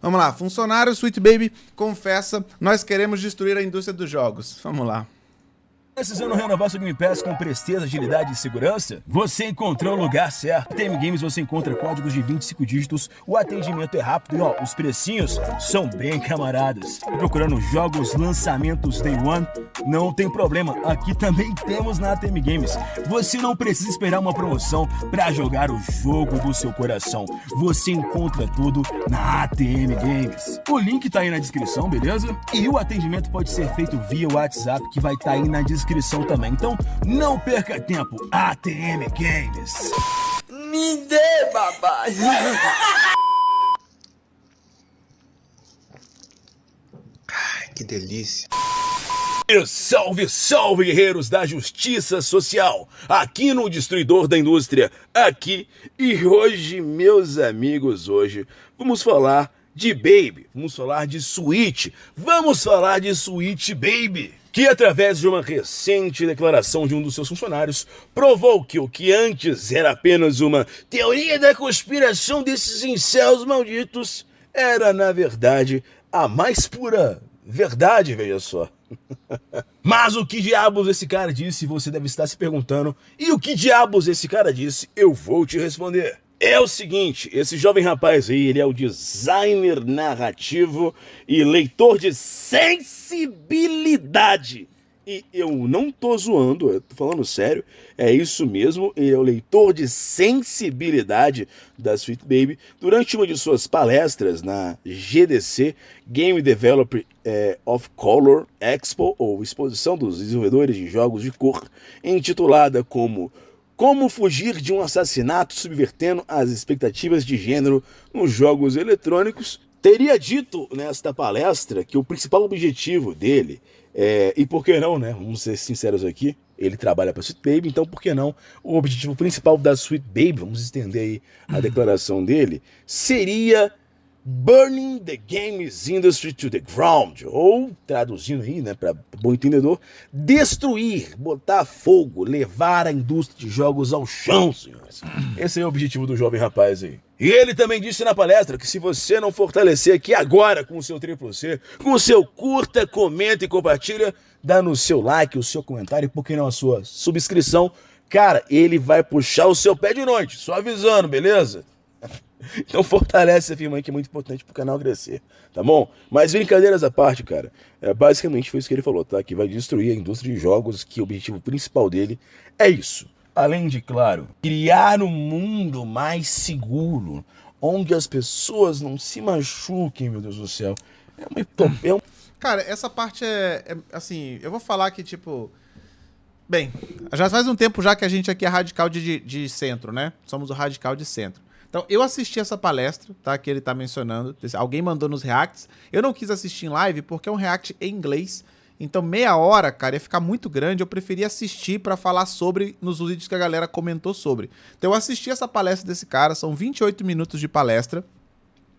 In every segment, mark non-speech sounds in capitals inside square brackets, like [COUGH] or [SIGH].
Vamos lá. Funcionário Sweet Baby confessa: nós queremos destruir a indústria dos jogos. Vamos lá. Precisando renovar seu Game Pass com presteza, agilidade e segurança? Você encontrou o lugar certo. Atm Games você encontra códigos de 25 dígitos, o atendimento é rápido e ó, os precinhos são bem camaradas. Procurando jogos, lançamentos Day One? Não tem problema, aqui também temos na Atm Games. Você não precisa esperar uma promoção para jogar o jogo do seu coração. Você encontra tudo na ATM Games. O link tá aí na descrição, beleza? E o atendimento pode ser feito via WhatsApp que vai estar tá aí na descrição descrição também. Então não perca tempo. ATM Games. Me dê, babá. Ai, que delícia. E salve, salve, guerreiros da justiça social, aqui no Destruidor da Indústria, aqui e hoje, meus amigos, hoje vamos falar de Baby, vamos falar de Switch, vamos falar de Switch Baby que, através de uma recente declaração de um dos seus funcionários, provou que o que antes era apenas uma teoria da conspiração desses incéus malditos era, na verdade, a mais pura verdade, veja só. [LAUGHS] Mas o que diabos esse cara disse? Você deve estar se perguntando. E o que diabos esse cara disse? Eu vou te responder. É o seguinte, esse jovem rapaz aí, ele é o designer narrativo e leitor de sensibilidade. E eu não tô zoando, eu tô falando sério, é isso mesmo, ele é o leitor de sensibilidade da Sweet Baby. Durante uma de suas palestras na GDC, Game Developer eh, of Color Expo, ou Exposição dos Desenvolvedores de Jogos de Cor, intitulada como como fugir de um assassinato subvertendo as expectativas de gênero nos jogos eletrônicos? Teria dito nesta palestra que o principal objetivo dele é, e por que não, né? Vamos ser sinceros aqui. Ele trabalha para Sweet Baby, então por que não? O objetivo principal da Sweet Baby, vamos estender aí a declaração dele, seria Burning the Games Industry to the Ground, ou traduzindo aí, né, para bom entendedor, destruir, botar fogo, levar a indústria de jogos ao chão, senhores. Esse é o objetivo do jovem rapaz aí. E ele também disse na palestra que se você não fortalecer aqui agora com o seu triplo C, com o seu curta, comenta e compartilha, dá no seu like, o seu comentário e por que não a sua subscrição, cara, ele vai puxar o seu pé de noite, só avisando, beleza? [LAUGHS] Então fortalece essa firma aí que é muito importante pro canal crescer, tá bom? Mas brincadeiras à parte, cara, é, basicamente foi isso que ele falou, tá? Que vai destruir a indústria de jogos, que o objetivo principal dele é isso. Além de, claro, criar um mundo mais seguro, onde as pessoas não se machuquem, meu Deus do céu. É uma hipopéia. Hum. Cara, essa parte é, é, Assim, eu vou falar que, tipo. Bem, já faz um tempo já que a gente aqui é radical de, de centro, né? Somos o radical de centro. Então, eu assisti essa palestra, tá? Que ele tá mencionando. Alguém mandou nos reacts. Eu não quis assistir em live porque é um react em inglês. Então, meia hora, cara, ia ficar muito grande. Eu preferi assistir para falar sobre nos vídeos que a galera comentou sobre. Então, eu assisti essa palestra desse cara, são 28 minutos de palestra.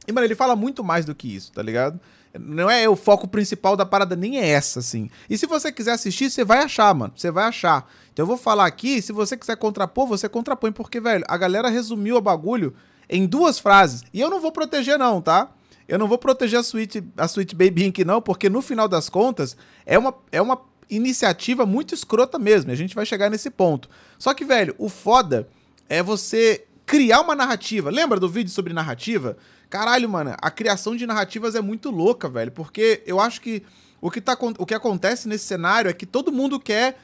E, mano, ele fala muito mais do que isso, tá ligado? Não é o foco principal da parada, nem é essa, assim. E se você quiser assistir, você vai achar, mano. Você vai achar. Então eu vou falar aqui, se você quiser contrapor, você contrapõe, porque, velho, a galera resumiu o bagulho em duas frases. E eu não vou proteger, não, tá? Eu não vou proteger a Sweet, a Sweet Baby Inc., não, porque no final das contas, é uma, é uma iniciativa muito escrota mesmo. A gente vai chegar nesse ponto. Só que, velho, o foda é você criar uma narrativa. Lembra do vídeo sobre narrativa? Caralho, mano, a criação de narrativas é muito louca, velho, porque eu acho que o que, tá, o que acontece nesse cenário é que todo mundo quer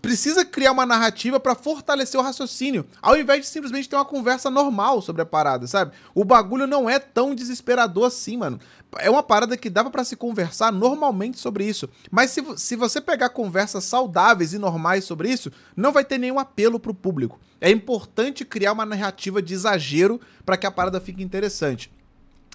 precisa criar uma narrativa para fortalecer o raciocínio, ao invés de simplesmente ter uma conversa normal sobre a parada, sabe? O bagulho não é tão desesperador assim, mano. É uma parada que dava para se conversar normalmente sobre isso. Mas se, se você pegar conversas saudáveis e normais sobre isso, não vai ter nenhum apelo pro público. É importante criar uma narrativa de exagero para que a parada fique interessante.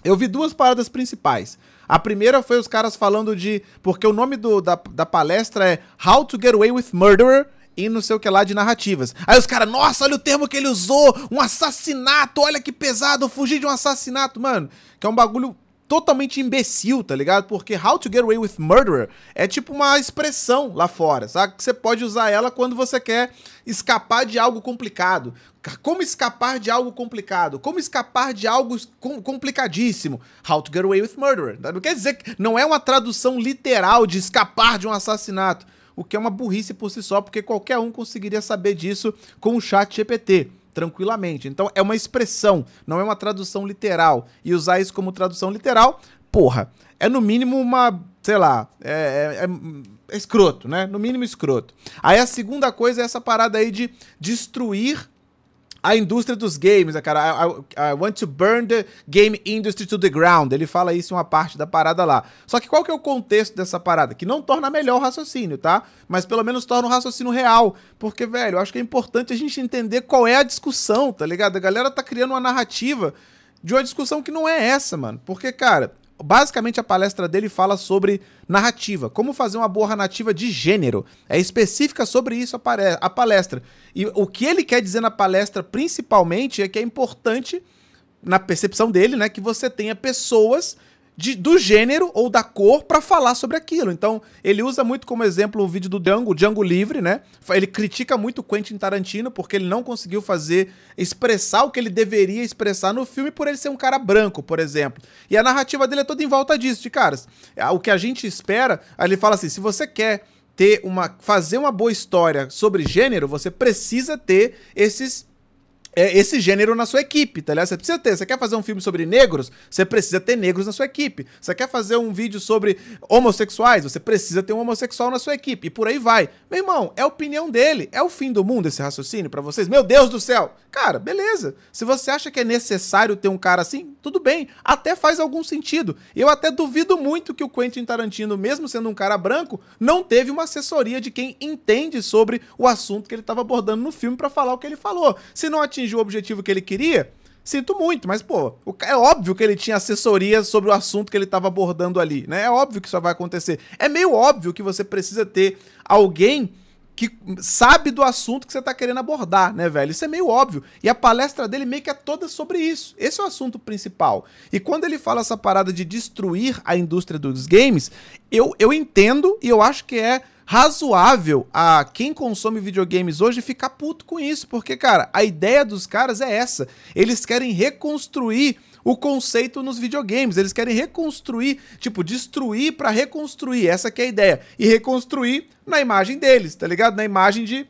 Eu vi duas paradas principais. A primeira foi os caras falando de. Porque o nome do, da, da palestra é How to Get Away with Murderer e não sei o que lá de narrativas. Aí os caras, nossa, olha o termo que ele usou! Um assassinato, olha que pesado, fugir de um assassinato, mano. Que é um bagulho totalmente imbecil, tá ligado? Porque How to Get Away with Murderer é tipo uma expressão lá fora, sabe? Que você pode usar ela quando você quer escapar de algo complicado. Como escapar de algo complicado? Como escapar de algo complicadíssimo? How to Get Away with Murderer. Não quer dizer que não é uma tradução literal de escapar de um assassinato, o que é uma burrice por si só, porque qualquer um conseguiria saber disso com o chat GPT tranquilamente. Então é uma expressão, não é uma tradução literal. E usar isso como tradução literal, porra, é no mínimo uma, sei lá, é, é, é, é escroto, né? No mínimo escroto. Aí a segunda coisa é essa parada aí de destruir a indústria dos games, a né, cara? I, I, I, want to burn the game industry to the ground. Ele fala isso em uma parte da parada lá. Só que qual que é o contexto dessa parada? Que não torna melhor o raciocínio, tá? Mas pelo menos torna um raciocínio real. Porque, velho, eu acho que é importante a gente entender qual é a discussão, tá ligado? A galera tá criando uma narrativa de uma discussão que não é essa, mano. Porque, cara, basicamente a palestra dele fala sobre narrativa, como fazer uma boa narrativa de gênero. É específica sobre isso a palestra. E o que ele quer dizer na palestra principalmente é que é importante na percepção dele, né, que você tenha pessoas de, do gênero ou da cor para falar sobre aquilo. Então, ele usa muito como exemplo o vídeo do Django, Django Livre, né? Ele critica muito Quentin Tarantino porque ele não conseguiu fazer expressar o que ele deveria expressar no filme por ele ser um cara branco, por exemplo. E a narrativa dele é toda em volta disso, de caras. É, o que a gente espera, ele fala assim: se você quer ter uma fazer uma boa história sobre gênero, você precisa ter esses é esse gênero na sua equipe, tá ligado? Você precisa ter. Você quer fazer um filme sobre negros? Você precisa ter negros na sua equipe. Você quer fazer um vídeo sobre homossexuais? Você precisa ter um homossexual na sua equipe. E por aí vai. Meu irmão, é a opinião dele. É o fim do mundo esse raciocínio para vocês? Meu Deus do céu! Cara, beleza. Se você acha que é necessário ter um cara assim, tudo bem. Até faz algum sentido. Eu até duvido muito que o Quentin Tarantino, mesmo sendo um cara branco, não teve uma assessoria de quem entende sobre o assunto que ele estava abordando no filme para falar o que ele falou. Se não atingir atingiu o objetivo que ele queria, sinto muito, mas, pô, é óbvio que ele tinha assessoria sobre o assunto que ele estava abordando ali, né? É óbvio que isso vai acontecer. É meio óbvio que você precisa ter alguém que sabe do assunto que você está querendo abordar, né, velho? Isso é meio óbvio. E a palestra dele meio que é toda sobre isso. Esse é o assunto principal. E quando ele fala essa parada de destruir a indústria dos games, eu, eu entendo e eu acho que é razoável a quem consome videogames hoje ficar puto com isso, porque, cara, a ideia dos caras é essa. Eles querem reconstruir o conceito nos videogames. Eles querem reconstruir, tipo, destruir para reconstruir. Essa que é a ideia. E reconstruir na imagem deles, tá ligado? Na imagem de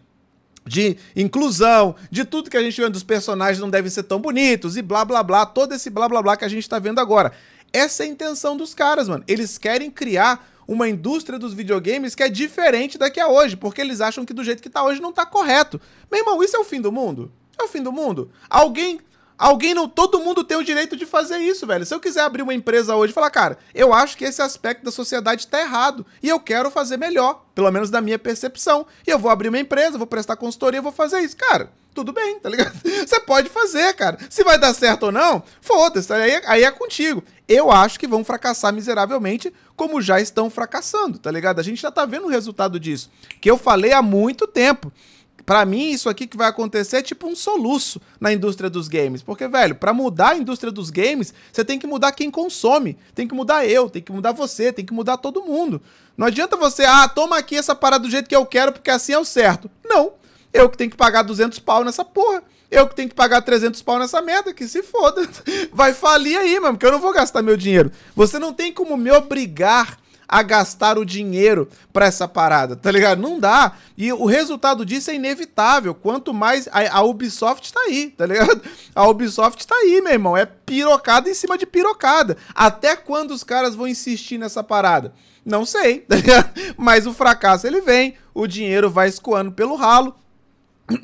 de inclusão, de tudo que a gente vê dos personagens não devem ser tão bonitos e blá blá blá, todo esse blá blá blá que a gente tá vendo agora. Essa é a intenção dos caras, mano. Eles querem criar uma indústria dos videogames que é diferente da que é hoje, porque eles acham que do jeito que está hoje não está correto. Meu irmão, isso é o fim do mundo? É o fim do mundo? Alguém Alguém não. Todo mundo tem o direito de fazer isso, velho. Se eu quiser abrir uma empresa hoje e falar, cara, eu acho que esse aspecto da sociedade tá errado e eu quero fazer melhor, pelo menos da minha percepção. E eu vou abrir uma empresa, vou prestar consultoria, vou fazer isso. Cara, tudo bem, tá ligado? [LAUGHS] Você pode fazer, cara. Se vai dar certo ou não, foda-se, aí, aí é contigo eu acho que vão fracassar miseravelmente, como já estão fracassando, tá ligado? A gente já tá vendo o resultado disso, que eu falei há muito tempo. Para mim, isso aqui que vai acontecer é tipo um soluço na indústria dos games. Porque, velho, para mudar a indústria dos games, você tem que mudar quem consome. Tem que mudar eu, tem que mudar você, tem que mudar todo mundo. Não adianta você, ah, toma aqui essa parada do jeito que eu quero porque assim é o certo. Não. Eu que tenho que pagar 200 pau nessa porra. Eu que tenho que pagar 300 pau nessa merda, que se foda. [LAUGHS] Vai falir aí, mano, porque eu não vou gastar meu dinheiro. Você não tem como me obrigar a gastar o dinheiro para essa parada, tá ligado? Não dá. E o resultado disso é inevitável. Quanto mais a, a, Ubisoft tá aí, tá ligado? [LAUGHS] A Ubisoft tá aí, meu irmão. É pirocada em cima de pirocada. Até quando os caras vão insistir nessa parada? Não sei, [LAUGHS] tá ligado? Mas o fracasso ele vem, o dinheiro vai escoando pelo ralo. [CLEARS THROAT]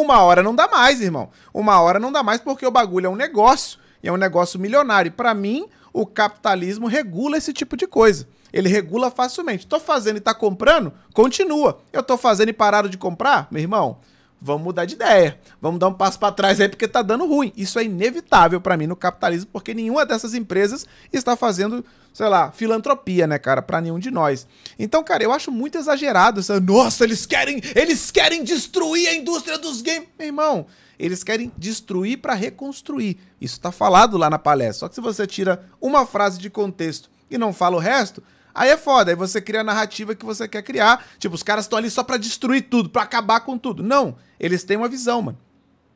uma hora não dá mais, irmão. Uma hora não dá mais porque o bagulho é um negócio. E é um negócio milionário. E para mim, o capitalismo regula esse tipo de coisa. Ele regula facilmente. Tô fazendo e tá comprando? Continua. Eu tô fazendo e pararam de comprar? Meu irmão, vamos mudar de ideia. Vamos dar um passo para trás aí porque tá dando ruim. Isso é inevitável para mim no capitalismo porque nenhuma dessas empresas está fazendo sei lá, filantropia, né, cara, para nenhum de nós. Então, cara, eu acho muito exagerado essa, nossa, eles querem, eles querem destruir a indústria dos games, meu irmão. Eles querem destruir para reconstruir. Isso tá falado lá na palestra. Só que se você tira uma frase de contexto e não fala o resto, Aí é foda, aí você cria a narrativa que você quer criar. Tipo, os caras estão ali só para destruir tudo, para acabar com tudo. Não, eles têm uma visão, mano.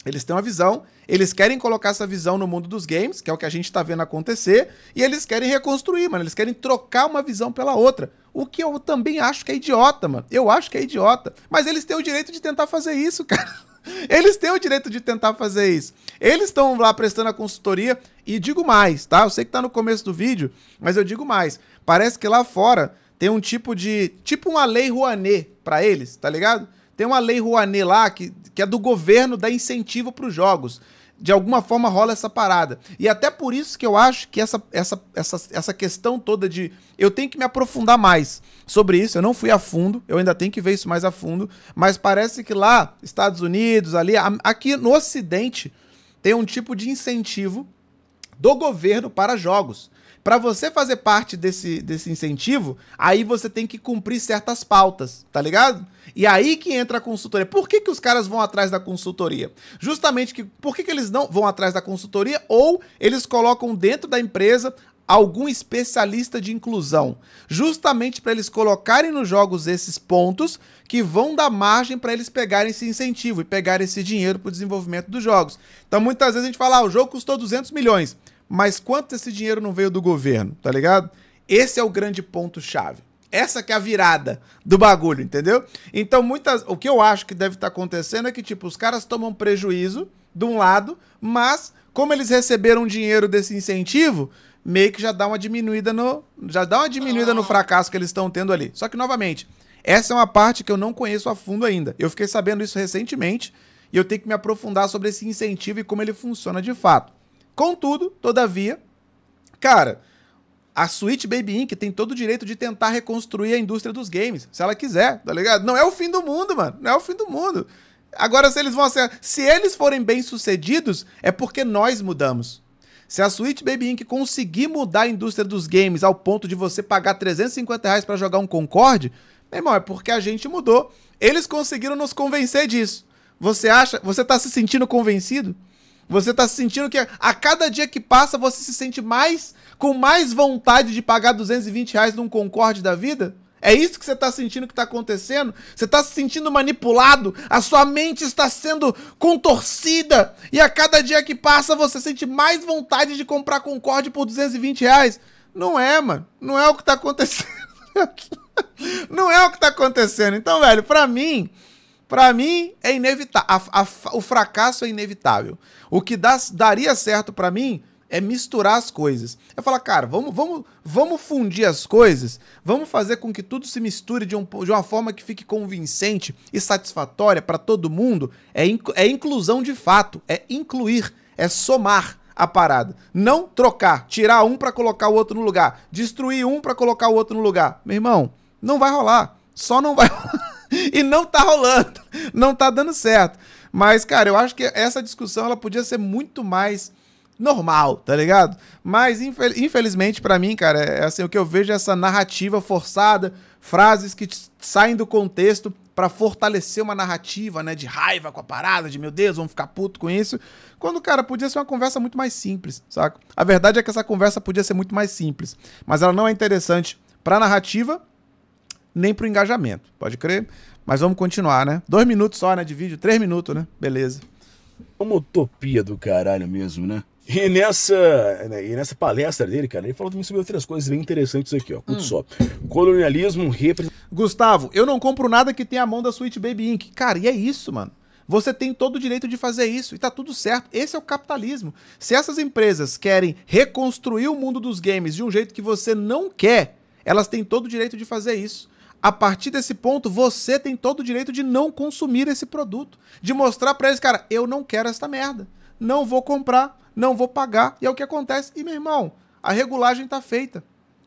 Eles têm uma visão, eles querem colocar essa visão no mundo dos games, que é o que a gente está vendo acontecer, e eles querem reconstruir, mano. Eles querem trocar uma visão pela outra. O que eu também acho que é idiota, mano. Eu acho que é idiota. Mas eles têm o direito de tentar fazer isso, [LAUGHS] cara. Eles têm o direito de tentar fazer isso. Eles estão lá prestando a consultoria e digo mais, tá? Eu sei que tá no começo do vídeo, mas eu digo mais. Parece que lá fora tem um tipo de, tipo uma lei Rouanet para eles, tá ligado? Tem uma lei Rouanet lá que que é do governo dar incentivo para os jogos. De alguma forma rola essa parada. E até por isso que eu acho que essa, essa, essa, essa questão toda de. Eu tenho que me aprofundar mais sobre isso. Eu não fui a fundo, eu ainda tenho que ver isso mais a fundo. Mas parece que lá, Estados Unidos, ali, aqui no Ocidente, tem um tipo de incentivo do governo para jogos. Para você fazer parte desse, desse incentivo, aí você tem que cumprir certas pautas, tá ligado? E aí que entra a consultoria. Por que, que os caras vão atrás da consultoria? Justamente que por que, que eles não vão atrás da consultoria ou eles colocam dentro da empresa algum especialista de inclusão, justamente para eles colocarem nos jogos esses pontos que vão dar margem para eles pegarem esse incentivo e pegarem esse dinheiro para o desenvolvimento dos jogos. Então muitas vezes a gente fala, ah, o jogo custou 200 milhões mas quanto esse dinheiro não veio do governo, tá ligado? Esse é o grande ponto-chave. Essa que é a virada do bagulho, entendeu? Então, muitas. O que eu acho que deve estar tá acontecendo é que, tipo, os caras tomam prejuízo de um lado, mas como eles receberam dinheiro desse incentivo, meio que já dá uma diminuída no. Já dá uma diminuída no fracasso que eles estão tendo ali. Só que, novamente, essa é uma parte que eu não conheço a fundo ainda. Eu fiquei sabendo isso recentemente e eu tenho que me aprofundar sobre esse incentivo e como ele funciona de fato. Contudo, todavia, cara, a Switch Baby Inc. tem todo o direito de tentar reconstruir a indústria dos games, se ela quiser, tá ligado? Não é o fim do mundo, mano. Não é o fim do mundo. Agora, se eles vão ser. Se eles forem bem-sucedidos, é porque nós mudamos. Se a Switch Baby Inc. conseguir mudar a indústria dos games ao ponto de você pagar 350 reais pra jogar um Concorde, meu irmão, é porque a gente mudou. Eles conseguiram nos convencer disso. Você acha? Você tá se sentindo convencido? Você tá sentindo que a cada dia que passa você se sente mais com mais vontade de pagar 220 reais num Concorde da vida? É isso que você está sentindo que está acontecendo? Você está se sentindo manipulado? A sua mente está sendo contorcida? E a cada dia que passa você sente mais vontade de comprar Concorde por 220 reais? Não é, mano. Não é o que está acontecendo. [LAUGHS] Não é o que está acontecendo. Então, velho, para mim, para mim, é inevitável. o fracasso é inevitável. O que dá, daria certo para mim é misturar as coisas. É falar, cara, vamos, vamos, vamos fundir as coisas, vamos fazer com que tudo se misture de, um, de uma forma que fique convincente e satisfatória para todo mundo. É, in, é inclusão de fato, é incluir, é somar a parada. Não trocar, tirar um para colocar o outro no lugar, destruir um para colocar o outro no lugar. Meu irmão, não vai rolar. Só não vai [LAUGHS] rolar. [LAUGHS] e não tá rolando, não tá dando certo. Mas, cara, eu acho que essa discussão ela podia ser muito mais normal, tá ligado? Mas, infelizmente, para mim, cara, é, é assim, o que eu vejo é essa narrativa forçada, frases que saem do contexto para fortalecer uma narrativa, né, de raiva com a parada, de meu Deus, vamos ficar puto com isso, quando, cara, podia ser uma conversa muito mais simples, saca? A verdade é que essa conversa podia ser muito mais simples, mas ela não é interessante pra narrativa nem para o engajamento. Pode crer? Mas vamos continuar, né? Dois minutos só, né? De vídeo, três minutos, né? Beleza. Uma utopia do caralho mesmo, né? E nessa, né, e nessa palestra dele, cara, ele falou também sobre outras coisas bem interessantes aqui, ó. Hum. só. Colonialismo, representação. Gustavo, eu não compro nada que tenha a mão da Sweet Baby Inc. Cara, e é isso, mano. Você tem todo o direito de fazer isso e tá tudo certo. Esse é o capitalismo. Se essas empresas querem reconstruir o mundo dos games de um jeito que você não quer, elas têm todo o direito de fazer isso a partir desse ponto, você tem todo o direito de não consumir esse produto, de mostrar para eles, cara, eu não quero esta merda, não vou comprar, não vou pagar, e é o que acontece. E meu irmão, a regulagem tá feita.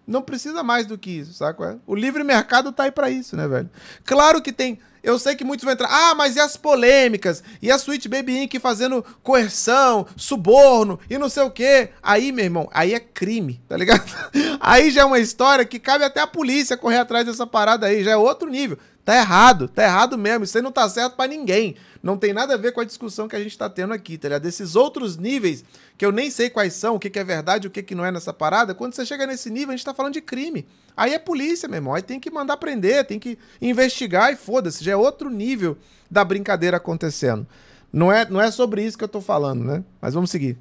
Não precisa mais do que isso, saca? É? O livre mercado tá aí para isso, né, velho? Claro que tem eu sei que muitos vão entrar. Ah, mas e as polêmicas? E a Sweet Baby Inc. fazendo coerção, suborno e não sei o quê. Aí, meu irmão, aí é crime, tá ligado? [LAUGHS] Aí já é uma história que cabe até a polícia correr atrás dessa parada aí. Já é outro nível. Tá errado, tá errado mesmo. Isso aí não tá certo para ninguém não tem nada a ver com a discussão que a gente está tendo aqui, tá ligado? Desses outros níveis, que eu nem sei quais são, o que, que é verdade, o que, que não é nessa parada, quando você chega nesse nível, a gente está falando de crime. Aí é polícia, meu irmão. Aí tem que mandar prender, tem que investigar e foda-se. Já é outro nível da brincadeira acontecendo. Não é, não é sobre isso que eu tô falando, né? Mas vamos seguir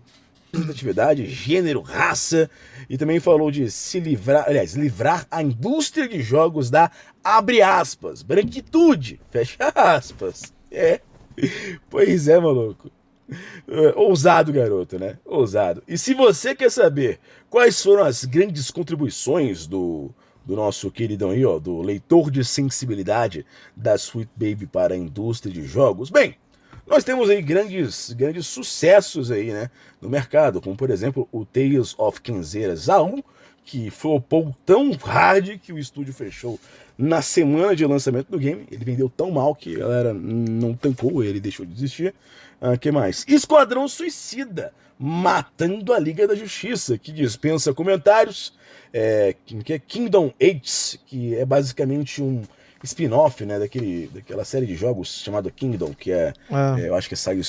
Atividade, gênero, raça, e também falou de se livrar, aliás, livrar a indústria de jogos da abre aspas, branquitude, fecha aspas. É, pois é, maluco. É, ousado, garoto, né? Ousado. E se você quer saber quais foram as grandes contribuições do, do nosso queridão aí, ó, do leitor de sensibilidade da Sweet Baby para a indústria de jogos, bem, nós temos aí grandes, grandes sucessos aí, né, no mercado, como por exemplo o Tales of Quinzeiras A1, que flopou tão hard que o estúdio fechou na semana de lançamento do game. Ele vendeu tão mal que a galera não tancou ele, deixou de desistir. Ah, que mais? Esquadrão Suicida, matando a Liga da Justiça, que dispensa comentários. É, que é Kingdom Hearts, que é basicamente um spin-off né, daquele, daquela série de jogos chamada Kingdom, que é, ah. é eu acho que é Saga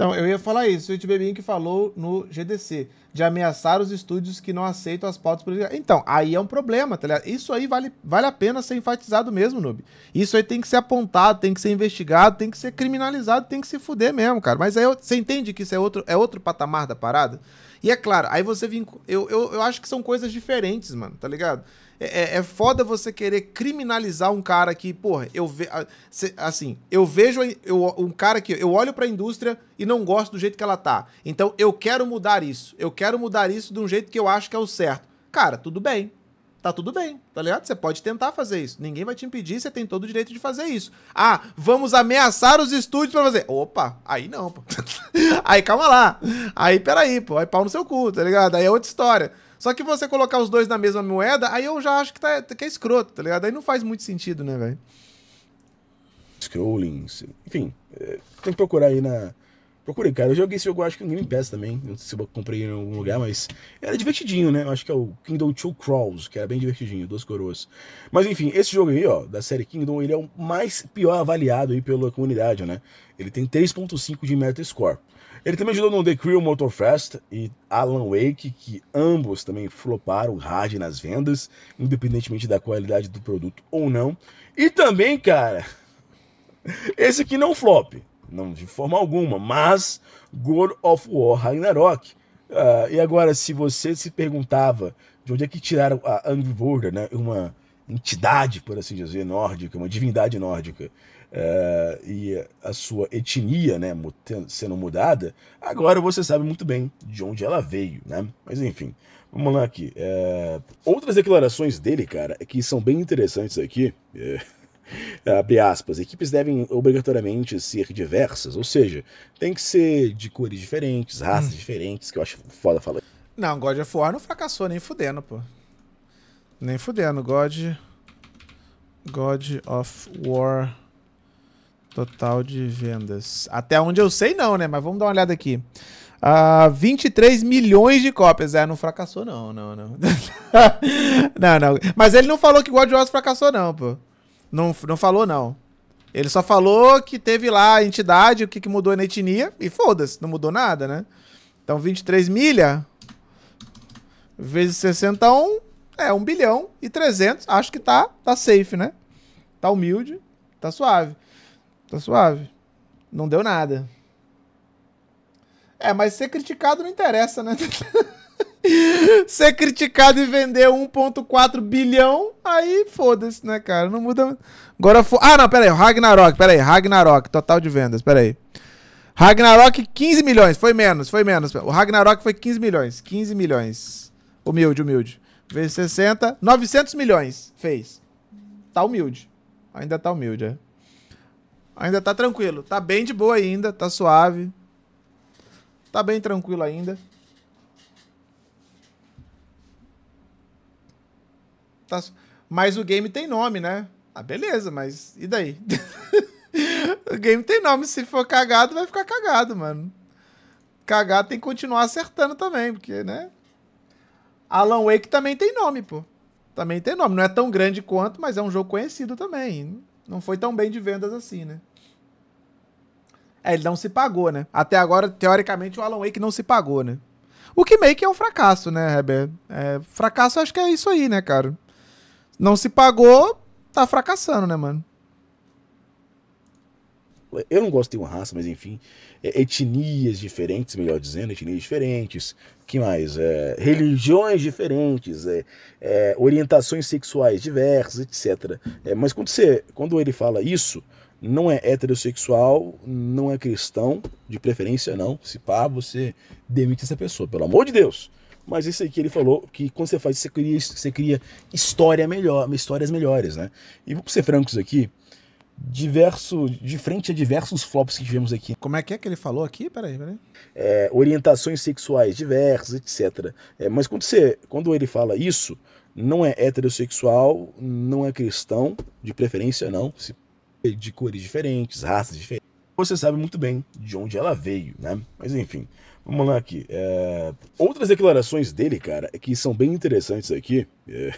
então, eu ia falar isso, o Itibebim que falou no GDC, de ameaçar os estúdios que não aceitam as pautas políticas. Então, aí é um problema, tá ligado? Isso aí vale, vale a pena ser enfatizado mesmo, Noob. Isso aí tem que ser apontado, tem que ser investigado, tem que ser criminalizado, tem que se fuder mesmo, cara. Mas aí você entende que isso é outro, é outro patamar da parada? E é claro, aí você vincula. Eu, eu, eu acho que são coisas diferentes, mano, tá ligado? É, é, é foda você querer criminalizar um cara que, porra, eu ve... assim, eu vejo eu, um cara que eu olho para a indústria e não gosto do jeito que ela tá. Então eu quero mudar isso. Eu quero mudar isso de um jeito que eu acho que é o certo. Cara, tudo bem. Tá tudo bem, tá ligado? Você pode tentar fazer isso. Ninguém vai te impedir, você tem todo o direito de fazer isso. Ah, vamos ameaçar os estúdios pra fazer. Opa, aí não, pô. [LAUGHS] aí calma lá. Aí peraí, pô. Aí pau no seu cu, tá ligado? Aí é outra história. Só que você colocar os dois na mesma moeda, aí eu já acho que, tá, que é escroto, tá ligado? Aí não faz muito sentido, né, velho? Scrolling. Enfim, é, tem que procurar aí na, Procurei, cara. Eu joguei esse jogo, acho que no Game Pass também. Não sei se eu comprei em algum lugar, mas era divertidinho, né? Eu acho que é o Kingdom Two Crawls, que era bem divertidinho, duas coroas. Mas enfim, esse jogo aí, ó, da série Kingdom, ele é o mais pior avaliado aí pela comunidade, né? Ele tem 3.5 de Metascore. Ele também ajudou no The Crew Fest e Alan Wake, que ambos também floparam hard nas vendas, independentemente da qualidade do produto ou não. E também, cara, [LAUGHS] esse aqui não flop não de forma alguma, mas God of War Ragnarok. Uh, e agora, se você se perguntava de onde é que tiraram a Angbird, né, uma entidade, por assim dizer, nórdica, uma divindade nórdica, uh, e a sua etnia né, sendo mudada, agora você sabe muito bem de onde ela veio. Né? Mas enfim, vamos lá aqui. Uh, outras declarações dele, cara, é que são bem interessantes aqui. É, [LAUGHS] Abre aspas. Equipes devem obrigatoriamente ser diversas, ou seja, tem que ser de cores diferentes, raças hum. diferentes, que eu acho foda falar. Não, God of War não fracassou nem fudendo, pô. Nem fudendo. God. God of War. Total de vendas. Até onde eu sei, não, né? Mas vamos dar uma olhada aqui. Uh, ah, 23 milhões de cópias. É, não fracassou, não, não, não. [LAUGHS] não, não. Mas ele não falou que God of War fracassou, não, pô. Não, não falou, não. Ele só falou que teve lá a entidade, o que, que mudou na etnia, e foda-se, não mudou nada, né? Então 23 milha vezes 61 é 1 bilhão e 300, acho que tá, tá safe, né? Tá humilde, tá suave. Tá suave. Não deu nada. É, mas ser criticado não interessa, né? [LAUGHS] [LAUGHS] ser criticado e vender 1.4 bilhão, aí foda-se, né, cara? Não muda. Agora for... Ah, não, pera aí, Ragnarok, pera aí, Ragnarok, total de vendas, pera aí. Ragnarok 15 milhões, foi menos, foi menos. O Ragnarok foi 15 milhões, 15 milhões. Humilde, humilde. Vezes 60, 900 milhões fez. Tá humilde. Ainda tá humilde, é. Ainda tá tranquilo, tá bem de boa ainda, tá suave. Tá bem tranquilo ainda. Tá... Mas o game tem nome, né? Ah, beleza, mas e daí? [LAUGHS] o game tem nome. Se for cagado, vai ficar cagado, mano. Cagado tem que continuar acertando também, porque, né? Alan Wake também tem nome, pô. Também tem nome. Não é tão grande quanto, mas é um jogo conhecido também. Não foi tão bem de vendas assim, né? É, ele não se pagou, né? Até agora, teoricamente, o Alan Wake não se pagou, né? O que meio que é um fracasso, né, Heber? É, fracasso acho que é isso aí, né, cara? Não se pagou, tá fracassando, né, mano? Eu não gosto de uma raça, mas enfim. É, etnias diferentes, melhor dizendo, etnias diferentes. que mais? É, religiões diferentes, é, é, orientações sexuais diversas, etc. É, mas quando, você, quando ele fala isso, não é heterossexual, não é cristão, de preferência não. Se pá, você demite essa pessoa, pelo amor de Deus. Mas isso aqui ele falou que quando você faz isso, você cria, você cria história melhor, histórias melhores, né? E vou ser francos aqui, diverso, de frente a diversos flops que tivemos aqui. Como é que é que ele falou aqui? Peraí, peraí. É, orientações sexuais diversas, etc. É, mas quando, você, quando ele fala isso, não é heterossexual, não é cristão, de preferência não, é de cores diferentes, raças diferentes. Você sabe muito bem de onde ela veio, né? Mas enfim. Vamos lá aqui. É... Outras declarações dele, cara, é que são bem interessantes aqui. É...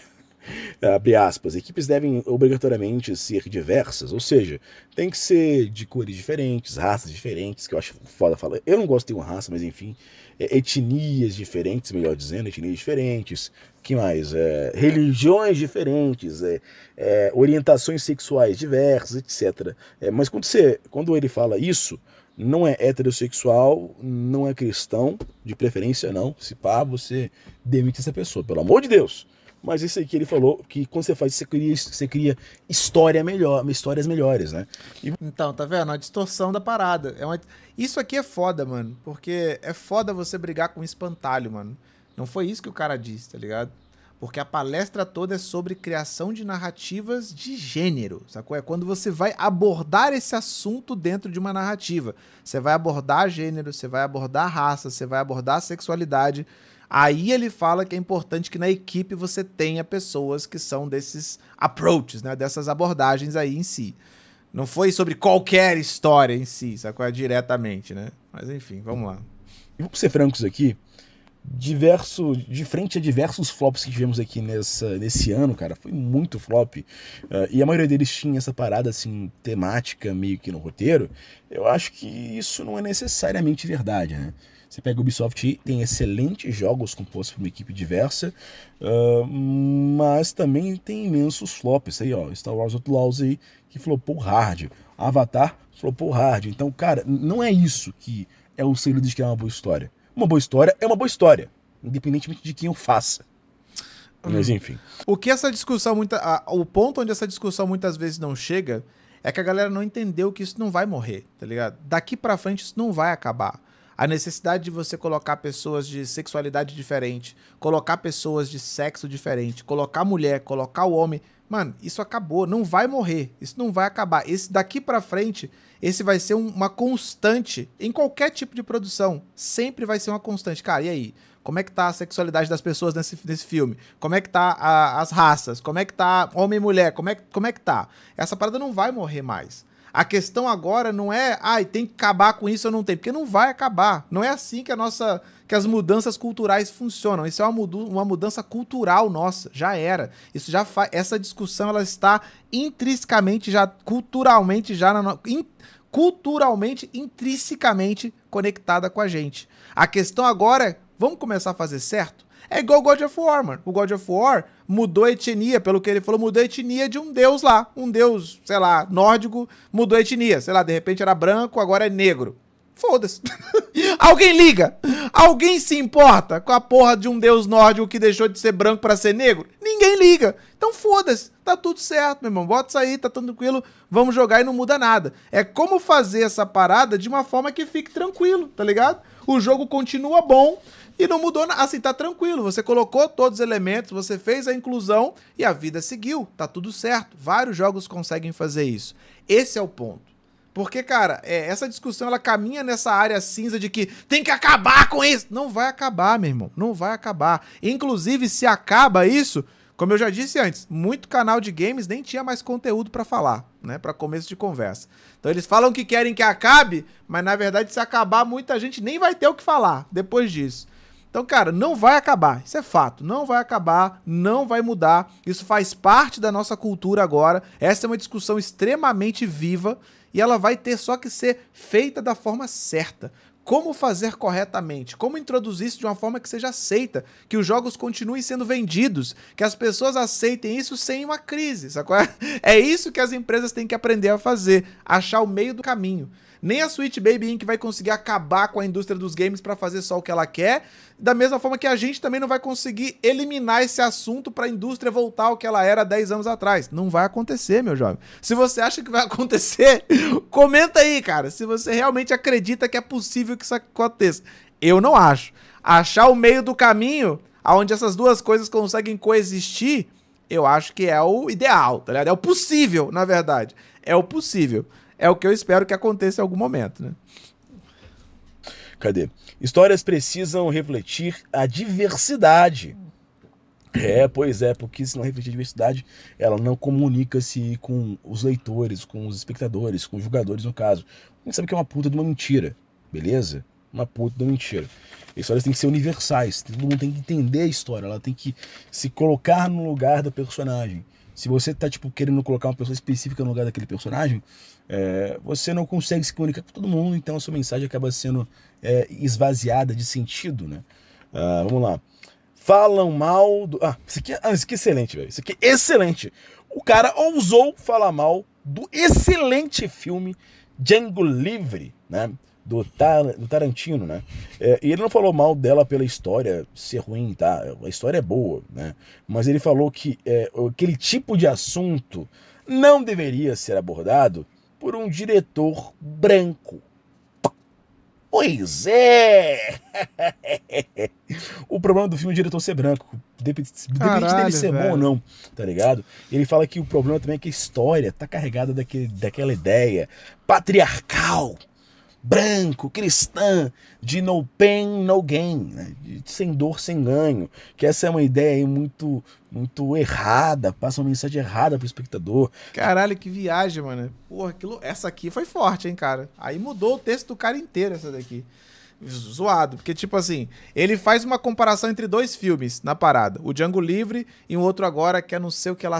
[LAUGHS] Abre aspas, equipes devem obrigatoriamente ser diversas, ou seja, tem que ser de cores diferentes, raças diferentes, que eu acho foda falar. Eu não gosto de uma raça, mas enfim, é, etnias diferentes, melhor dizendo, etnias diferentes, que mais? É, religiões diferentes, é, é, orientações sexuais diversas, etc. É, mas quando, você, quando ele fala isso, não é heterossexual, não é cristão, de preferência não. Se pá, você demite essa pessoa, pelo amor de Deus. Mas isso aqui ele falou que quando você faz isso, você cria, você cria história melhor, histórias melhores, né? E... Então, tá vendo? A distorção da parada. É uma... Isso aqui é foda, mano. Porque é foda você brigar com um espantalho, mano. Não foi isso que o cara disse, tá ligado? Porque a palestra toda é sobre criação de narrativas de gênero, sacou? É quando você vai abordar esse assunto dentro de uma narrativa. Você vai abordar gênero, você vai abordar raça, você vai abordar sexualidade. Aí ele fala que é importante que na equipe você tenha pessoas que são desses approaches, né? dessas abordagens aí em si. Não foi sobre qualquer história em si, sacou? É diretamente, né? Mas enfim, vamos lá. E vamos ser francos aqui diverso, de frente a diversos flops que tivemos aqui nessa, nesse ano, cara, foi muito flop. Uh, e a maioria deles tinha essa parada assim, temática meio que no roteiro. Eu acho que isso não é necessariamente verdade, né? Você pega o Ubisoft, tem excelentes jogos compostos por uma equipe diversa, uh, mas também tem imensos flops aí, ó. Star Wars Outlaws aí, que flopou hard. Avatar flopou hard. Então, cara, não é isso que é o segredo de que é uma boa história. Uma boa história é uma boa história, independentemente de quem o faça. Mas uhum. enfim. O que essa discussão muita, o ponto onde essa discussão muitas vezes não chega é que a galera não entendeu que isso não vai morrer, tá ligado? Daqui para frente isso não vai acabar. A necessidade de você colocar pessoas de sexualidade diferente, colocar pessoas de sexo diferente, colocar mulher, colocar o homem, Mano, isso acabou, não vai morrer, isso não vai acabar. Esse daqui para frente, esse vai ser um, uma constante em qualquer tipo de produção, sempre vai ser uma constante. Cara, e aí? Como é que tá a sexualidade das pessoas nesse, nesse filme? Como é que tá a, as raças? Como é que tá homem e mulher? Como é, como é que tá? Essa parada não vai morrer mais. A questão agora não é, ai, ah, tem que acabar com isso ou não tem, porque não vai acabar. Não é assim que a nossa que as mudanças culturais funcionam. Isso é uma, uma mudança cultural nossa, já era. Isso já essa discussão ela está intrinsecamente já culturalmente já na in... culturalmente intrinsecamente conectada com a gente. A questão agora é, vamos começar a fazer certo? É igual God of War, mano. O God of War mudou a etnia, pelo que ele falou, mudou a etnia de um deus lá. Um deus, sei lá, nórdico, mudou a etnia. Sei lá, de repente era branco, agora é negro. Foda-se. [LAUGHS] Alguém liga? Alguém se importa com a porra de um deus nórdico que deixou de ser branco para ser negro? Ninguém liga. Então foda-se. Tá tudo certo, meu irmão. Bota isso aí, tá tudo tranquilo. Vamos jogar e não muda nada. É como fazer essa parada de uma forma que fique tranquilo, tá ligado? O jogo continua bom e não mudou nada. Assim, tá tranquilo. Você colocou todos os elementos, você fez a inclusão e a vida seguiu. Tá tudo certo. Vários jogos conseguem fazer isso. Esse é o ponto. Porque, cara, é, essa discussão ela caminha nessa área cinza de que tem que acabar com isso. Não vai acabar, meu irmão. Não vai acabar. Inclusive, se acaba isso, como eu já disse antes, muito canal de games nem tinha mais conteúdo para falar, né? Para começo de conversa. Então eles falam que querem que acabe, mas na verdade se acabar muita gente nem vai ter o que falar depois disso. Então, cara, não vai acabar. Isso é fato. Não vai acabar, não vai mudar. Isso faz parte da nossa cultura agora. Essa é uma discussão extremamente viva e ela vai ter só que ser feita da forma certa. Como fazer corretamente? Como introduzir isso de uma forma que seja aceita? Que os jogos continuem sendo vendidos? Que as pessoas aceitem isso sem uma crise? Sacou? [LAUGHS] É isso que as empresas têm que aprender a fazer: achar o meio do caminho. Nem a Switch Baby Inc. vai conseguir acabar com a indústria dos games para fazer só o que ela quer. Da mesma forma que a gente também não vai conseguir eliminar esse assunto para a indústria voltar ao que ela era 10 anos atrás. Não vai acontecer, meu jovem. Se você acha que vai [LAUGHS] acontecer, comenta aí, cara, se você realmente acredita que é possível que isso aconteça. Eu não acho. Achar o meio do caminho onde essas duas coisas conseguem coexistir, eu acho que é o ideal, tá ligado? É o possível, na verdade. É o possível é o que eu espero que aconteça em algum momento, né? Cadê? Histórias precisam refletir a diversidade. É, pois é, porque se não refletir a diversidade, ela não comunica-se com os leitores, com os espectadores, com os jogadores, no caso. A gente sabe que é uma puta de uma mentira, beleza? Uma puta de uma mentira. histórias têm que ser universais, todo mundo tem que entender a história, ela tem que se colocar no lugar da personagem. Se você tá, tipo, querendo colocar uma pessoa específica no lugar daquele personagem, é, você não consegue se comunicar com todo mundo, então a sua mensagem acaba sendo é, esvaziada de sentido, né? Ah, vamos lá. Falam mal do. Ah, isso aqui, é, ah, isso aqui é excelente, velho. Isso aqui é excelente. O cara ousou falar mal do excelente filme Django Livre, né? Do, Tar... do Tarantino, né? É, e ele não falou mal dela pela história ser ruim, tá? A história é boa, né? Mas ele falou que é, aquele tipo de assunto não deveria ser abordado por um diretor branco. Pois é! [LAUGHS] o problema do filme é o diretor ser branco. Depende, dele ser velho. bom ou não, tá ligado? Ele fala que o problema também é que a história tá carregada daquele, daquela ideia patriarcal branco, cristã, de no pain, no gain, né? de sem dor, sem ganho. Que essa é uma ideia muito, muito errada, passa uma mensagem errada pro espectador. Caralho, que viagem, mano. Porra, aquilo, essa aqui foi forte, hein, cara. Aí mudou o texto do cara inteiro, essa daqui zoado, porque tipo assim, ele faz uma comparação entre dois filmes na parada, o Django Livre e um outro agora que é não sei o que lá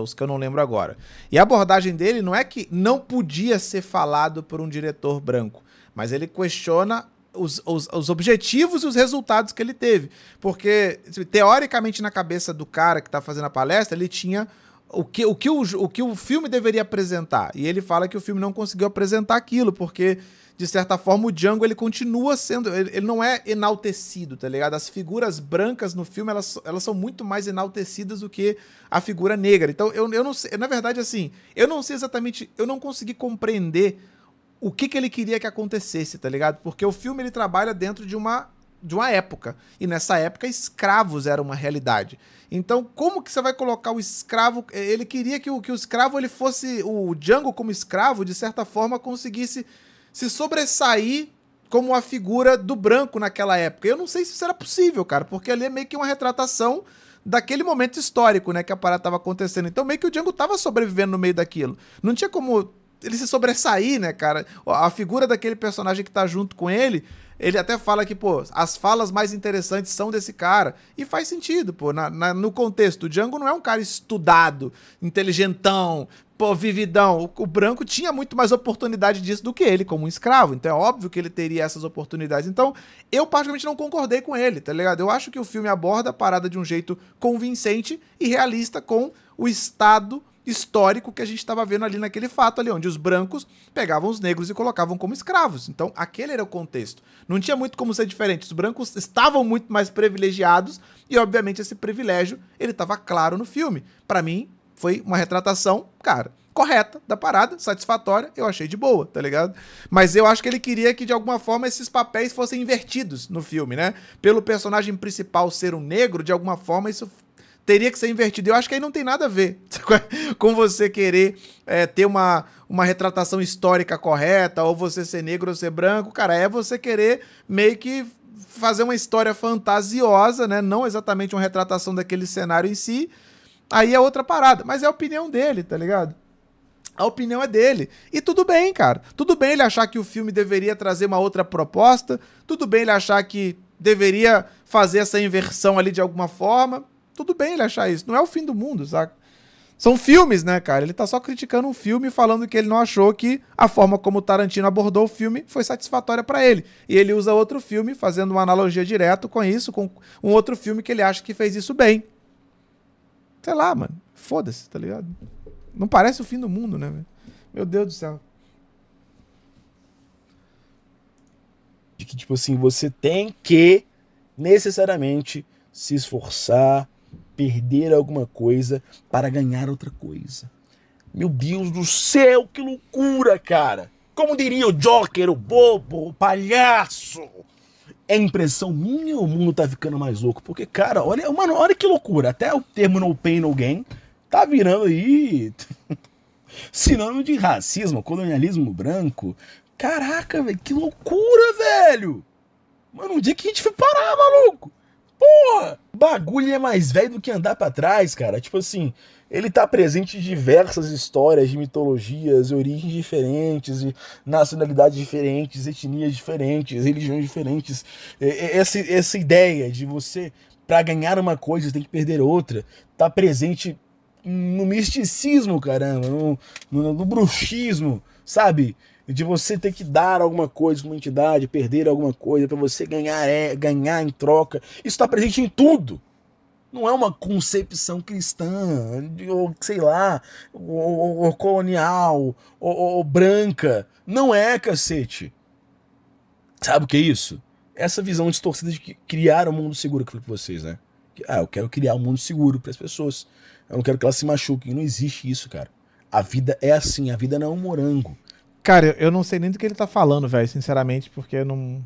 os que eu não lembro agora. E a abordagem dele não é que não podia ser falado por um diretor branco mas ele questiona os, os, os, objetivos e os resultados que ele teve. Porque, teoricamente, na cabeça do cara que está fazendo a palestra, ele tinha o que o, que o, o que o filme deveria apresentar. E ele fala que o filme não conseguiu apresentar aquilo, porque, de certa forma, o Django ele continua sendo. Ele, ele não é enaltecido, tá ligado? As figuras brancas no filme elas, elas são muito mais enaltecidas do que a figura negra. Então, eu, eu não sei. Na verdade, assim, eu não sei exatamente. Eu não consegui compreender o que, que ele queria que acontecesse, tá ligado? Porque o filme ele trabalha dentro de uma de uma época. E nessa época, escravos era uma realidade. Então, como que você vai colocar o escravo? É, ele queria que o, que o escravo ele fosse. O Django, como escravo, de certa forma, conseguisse se sobressair como a figura do branco naquela época. Eu não sei se isso era possível, cara, porque ali é meio que uma retratação daquele momento histórico, né, que a parada estava acontecendo. Então, meio que o Django estava sobrevivendo no meio daquilo. Não tinha como ele se sobressair, né, cara? A figura daquele personagem que tá junto com ele, ele até fala que, pô, as falas mais interessantes são desse cara. E faz sentido, pô, na, na, no contexto. O Django não é um cara estudado, inteligentão, pô, vividão. O, o, branco tinha muito mais oportunidade disso do que ele, como um escravo. Então é óbvio que ele teria essas oportunidades. Então, eu particularmente não concordei com ele, tá ligado? Eu acho que o filme aborda a parada de um jeito convincente e realista com o estado histórico que a gente estava vendo ali naquele fato ali, onde os brancos pegavam os negros e colocavam como escravos. Então, aquele era o contexto. Não tinha muito como ser diferente. Os brancos estavam muito mais privilegiados e, obviamente, esse privilégio ele estava claro no filme. Para mim, foi uma retratação, cara, correta da parada, satisfatória, eu achei de boa, tá ligado? Mas eu acho que ele queria que de alguma forma esses papéis fossem invertidos no filme, né? Pelo personagem principal ser um negro, de alguma forma isso teria que ser invertido. Eu acho que aí não tem nada a ver [LAUGHS] com você querer é, ter uma, uma retratação histórica correta, ou você ser negro ou ser branco. Cara, é você querer meio que fazer uma história fantasiosa, né? Não exatamente uma retratação daquele cenário em si. Aí é outra parada. Mas é a opinião dele, tá ligado? A opinião é dele. E tudo bem, cara. Tudo bem ele achar que o filme deveria trazer uma outra proposta. Tudo bem ele achar que deveria fazer essa inversão ali de alguma forma tudo bem ele achar isso. Não é o fim do mundo, saca? São filmes, né, cara? Ele tá só criticando um filme falando que ele não achou que a forma como o Tarantino abordou o filme foi satisfatória para ele. E ele usa outro filme, fazendo uma analogia direto com isso, com um outro filme que ele acha que fez isso bem. Sei lá, mano. Foda-se, tá ligado? Não parece o fim do mundo, né, velho? Meu Deus do céu. De que, tipo assim, você tem que necessariamente se esforçar, perder alguma coisa para ganhar outra coisa. Meu Deus do céu, que loucura, cara! Como diria o Joker, o bobo, o palhaço! É impressão minha ou o mundo tá ficando mais louco? Porque, cara, olha, mano, olha que loucura. Até o termo no pain, no gain tá virando aí [LAUGHS] sinônimo de racismo, colonialismo branco. Caraca, velho, que loucura, velho! Mano, um dia que a gente foi parar, maluco? Porra! Bagulho é mais velho do que andar para trás, cara. Tipo assim, ele tá presente em diversas histórias de mitologias, origens diferentes, e nacionalidades diferentes, etnias diferentes, religiões diferentes. Essa, essa ideia de você, para ganhar uma coisa, tem que perder outra, tá presente no misticismo, caramba, no, no, no bruxismo, sabe? de você ter que dar alguma coisa para uma entidade, perder alguma coisa para você ganhar, é, ganhar em troca. Isso está presente em tudo. Não é uma concepção cristã, ou sei lá, ou, ou colonial, ou, ou branca. Não é, cacete. Sabe o que é isso? Essa visão distorcida de criar um mundo seguro que eu falei pra vocês, né? Ah, eu quero criar um mundo seguro para as pessoas. Eu não quero que elas se machuquem. Não existe isso, cara. A vida é assim, a vida não é um morango. Cara, eu não sei nem do que ele tá falando, velho, sinceramente, porque eu não.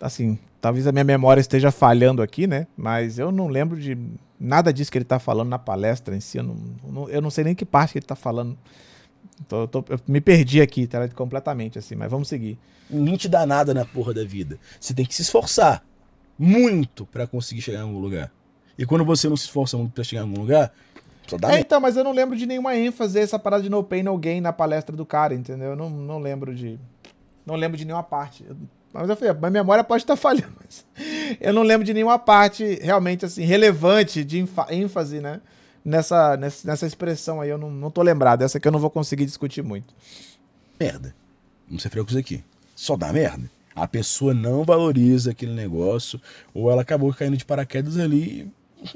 Assim, talvez a minha memória esteja falhando aqui, né? Mas eu não lembro de nada disso que ele tá falando na palestra em si. Eu não, eu não sei nem que parte que ele tá falando. Tô, tô, eu me perdi aqui, tá? Completamente, assim, mas vamos seguir. Ninguém te dá nada na porra da vida. Você tem que se esforçar muito para conseguir chegar em algum lugar. E quando você não se esforça muito para chegar em algum lugar, é, então, mas eu não lembro de nenhuma ênfase essa parada de no pain, no gain na palestra do cara, entendeu? Eu não, não lembro de. Não lembro de nenhuma parte. mas eu falei, ah, minha memória pode estar [LAUGHS] falhando, mas eu não lembro de nenhuma parte realmente assim, relevante de ênfase, né? Nessa, nessa, nessa expressão aí, eu não, não tô lembrado. Essa aqui eu não vou conseguir discutir muito. Merda. Vamos ser francos aqui. Só dá merda. A pessoa não valoriza aquele negócio, ou ela acabou caindo de paraquedas ali,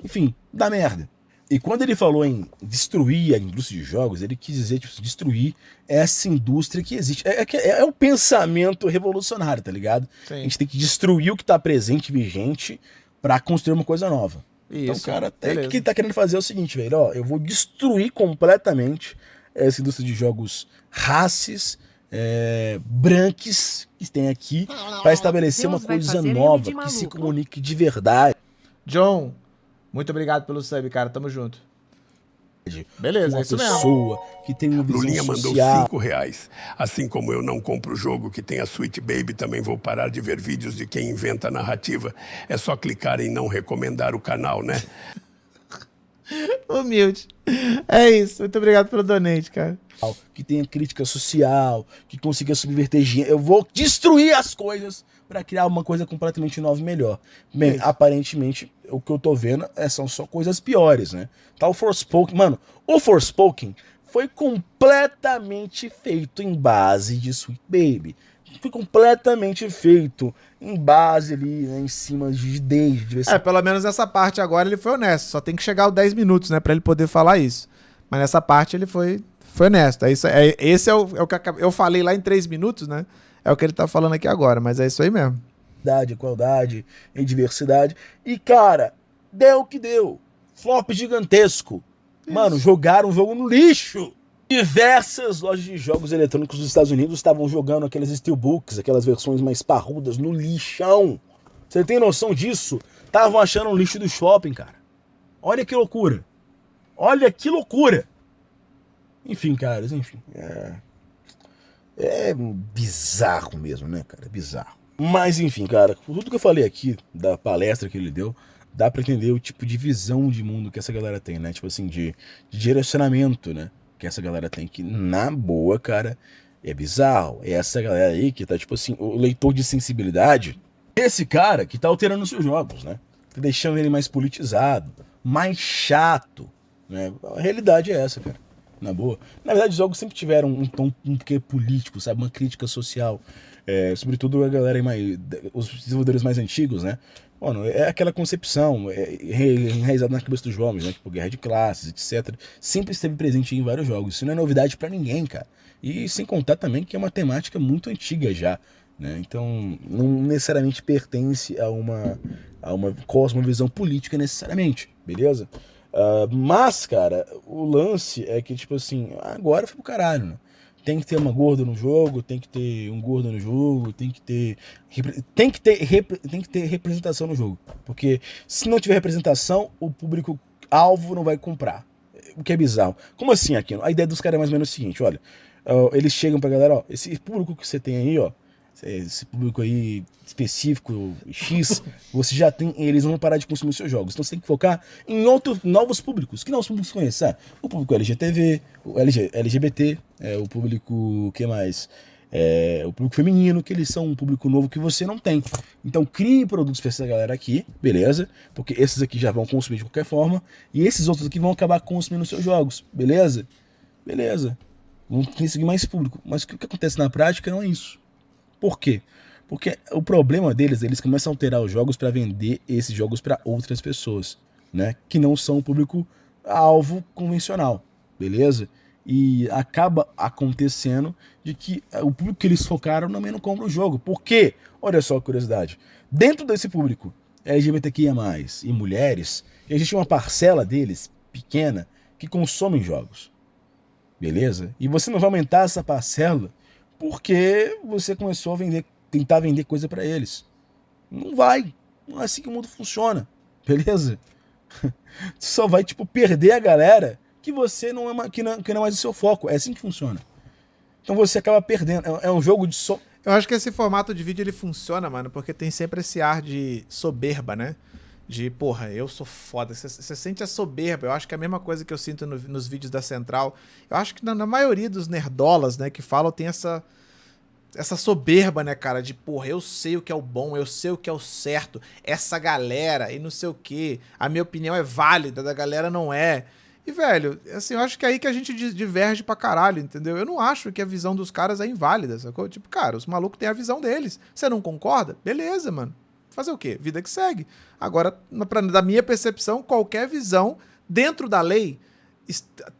enfim, dá merda. E quando ele falou em destruir a indústria de jogos, ele quis dizer tipo, destruir essa indústria que existe. É, é, é, é um pensamento revolucionário, tá ligado? Sim. A gente tem que destruir o que está presente, vigente, para construir uma coisa nova. Então, Isso, então, cara, até o que ele tá querendo fazer é o seguinte, velho, ó, eu vou destruir completamente essa indústria de jogos races, é, que tem aqui, para estabelecer uma coisa nova que se comunique de verdade. John, muito obrigado pelo sub, cara. Tamo junto. Beleza, uma é isso pessoa mesmo. que tem uma visão Lulinha social. mandou 5 reais. Assim como eu não compro o jogo que tem a Sweet Baby, também vou parar de ver vídeos de quem inventa narrativa. É só clicar em não recomendar o canal, né? [LAUGHS] Humilde. É isso. Muito obrigado pelo donate, cara. Que tenha crítica social, que consiga subverter. Eu vou destruir as coisas para criar uma coisa completamente nova e melhor. Bem, é aparentemente o que eu tô vendo é, são só coisas piores, né? Tá o Forspoken. Mano, o Forspoken foi completamente feito em base de Sweet Baby. Foi completamente feito em base ali, né, em cima de desde. É, pelo menos nessa parte agora ele foi honesto. Só tem que chegar aos 10 minutos, né, para ele poder falar isso. Mas nessa parte ele foi, foi honesto. É isso, é, esse é o, é o que eu falei lá em 3 minutos, né? É o que ele tá falando aqui agora, mas é isso aí mesmo diversidade, igualdade e diversidade. E, cara, deu o que deu. Flop gigantesco. Isso. Mano, jogaram o jogo no lixo. Diversas lojas de jogos eletrônicos dos Estados Unidos estavam jogando aquelas steelbooks, aquelas versões mais parrudas, no lixão. Você tem noção disso? Estavam achando o lixo do shopping, cara. Olha que loucura. Olha que loucura. Enfim, caras, enfim. É, é bizarro mesmo, né, cara? É bizarro. Mas enfim, cara, tudo que eu falei aqui da palestra que ele deu, dá para entender o tipo de visão de mundo que essa galera tem, né? Tipo assim, de, de direcionamento, né? Que essa galera tem, que na boa, cara, é bizarro. É essa galera aí que tá, tipo assim, o leitor de sensibilidade, esse cara que tá alterando seus jogos, né? Tá deixando ele mais politizado, mais chato, né? A realidade é essa, cara. Na boa. Na verdade, os jogos sempre tiveram um tom um pouquinho político, sabe? Uma crítica social. É, sobretudo a galera mais. os desenvolvedores mais antigos, né? Mano, é aquela concepção é, enraizada na cabeça dos jovens, né? Tipo, guerra de classes, etc. Sempre esteve presente em vários jogos. Isso não é novidade para ninguém, cara. E sem contar também que é uma temática muito antiga já. Né? Então, não necessariamente pertence a uma, a uma cosmovisão política, necessariamente, beleza? Uh, mas, cara, o lance é que, tipo assim, agora foi pro caralho, né? tem que ter uma gorda no jogo, tem que ter um gordo no jogo, tem que ter tem que ter tem que ter representação no jogo, porque se não tiver representação, o público alvo não vai comprar. O que é bizarro. Como assim, Aquino? A ideia dos caras é mais ou menos o seguinte, olha, eles chegam pra galera, ó, esse público que você tem aí, ó, esse público aí específico X, [LAUGHS] você já tem, eles vão parar de consumir seus jogos. Então você tem que focar em outros novos públicos. Que novos públicos conhecer? O público LGTV, o LG, LGBT, é, o público que mais é, o público feminino, que eles são um público novo que você não tem. Então crie produtos para essa galera aqui, beleza? Porque esses aqui já vão consumir de qualquer forma e esses outros aqui vão acabar consumindo seus jogos, beleza? Beleza. Vão conseguir mais público. Mas o que acontece na prática não é isso. Por quê? Porque o problema deles, eles começam a alterar os jogos para vender esses jogos para outras pessoas, né? Que não são o público alvo convencional, beleza? e acaba acontecendo de que eh, o público que eles focaram também não compra o jogo. Por quê? Olha só a curiosidade. Dentro desse público é LGBTQIA+, e mulheres, existe uma parcela deles, pequena, que consomem jogos. Beleza? E você não vai aumentar essa parcela porque você começou a vender, tentar vender coisa para eles. Não vai. Não é assim que o mundo funciona. Beleza? Tu [LAUGHS] só vai, tipo, perder a galera que você não é, que não, que não é mais o seu foco. É assim que funciona. Então você acaba perdendo. É, é um jogo de som. Eu acho que esse formato de vídeo ele funciona, mano, porque tem sempre esse ar de soberba, né? De, porra, eu sou foda. Você sente a soberba. Eu acho que é a mesma coisa que eu sinto no, nos vídeos da Central. Eu acho que na, na, maioria dos nerdolas, né, que falam, tem essa. Essa soberba, né, cara? De, porra, eu sei o que é o bom, eu sei o que é o certo. Essa galera e não sei o que. A minha opinião é válida, da galera não é. E, velho, assim, eu acho que é aí que a gente diverge pra caralho, entendeu? Eu não acho que a visão dos caras é inválida, sacou? Tipo, cara, os malucos têm a visão deles. Você não concorda? Beleza, mano. Fazer o quê? Vida que segue. Agora, pra, da minha percepção, qualquer visão dentro da lei,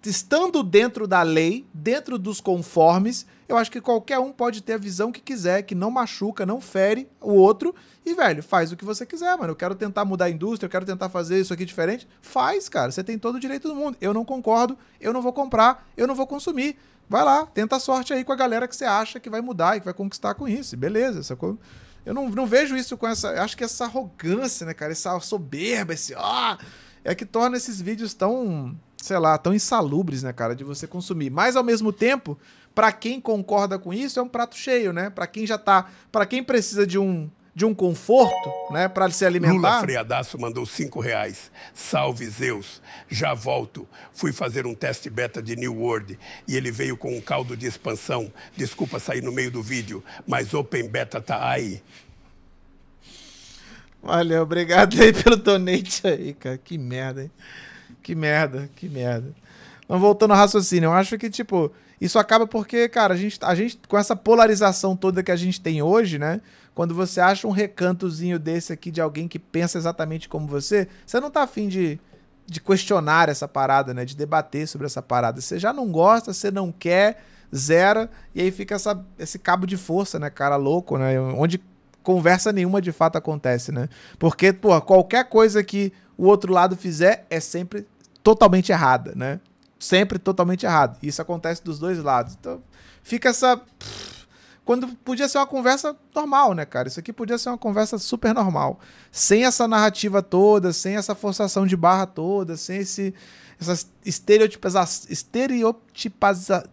estando dentro da lei, dentro dos conformes, eu acho que qualquer um pode ter a visão que quiser, que não machuca, não fere o outro. E, velho, faz o que você quiser, mano. Eu quero tentar mudar a indústria, eu quero tentar fazer isso aqui diferente. Faz, cara. Você tem todo o direito do mundo. Eu não concordo, eu não vou comprar, eu não vou consumir. Vai lá, tenta a sorte aí com a galera que você acha que vai mudar e que vai conquistar com isso. Beleza, sacou? Eu não, não vejo isso com essa. Acho que essa arrogância, né, cara? Essa soberba, esse. Ah, é que torna esses vídeos tão sei lá, tão insalubres, né, cara, de você consumir. Mas ao mesmo tempo, para quem concorda com isso, é um prato cheio, né? Para quem já tá, para quem precisa de um de um conforto, né, para se alimentar. Lula Freadaço mandou cinco reais. Salve Zeus, já volto. Fui fazer um teste beta de New World e ele veio com um caldo de expansão. Desculpa sair no meio do vídeo, mas Open Beta tá aí. Valeu, obrigado aí pelo donate aí, cara. Que merda, hein? Que merda, que merda. Mas voltando ao raciocínio, eu acho que, tipo, isso acaba porque, cara, a gente, a gente, com essa polarização toda que a gente tem hoje, né? Quando você acha um recantozinho desse aqui de alguém que pensa exatamente como você, você não tá afim de, de questionar essa parada, né? De debater sobre essa parada. Você já não gosta, você não quer, zera, e aí fica essa, esse cabo de força, né, cara, louco, né? Onde conversa nenhuma de fato acontece, né? Porque, pô, qualquer coisa que o outro lado fizer é sempre totalmente errada, né? Sempre totalmente errada. Isso acontece dos dois lados. Então, fica essa. Quando podia ser uma conversa normal, né, cara? Isso aqui podia ser uma conversa super normal. Sem essa narrativa toda, sem essa forçação de barra toda, sem esse, essa estereotipiza... estereotipiza...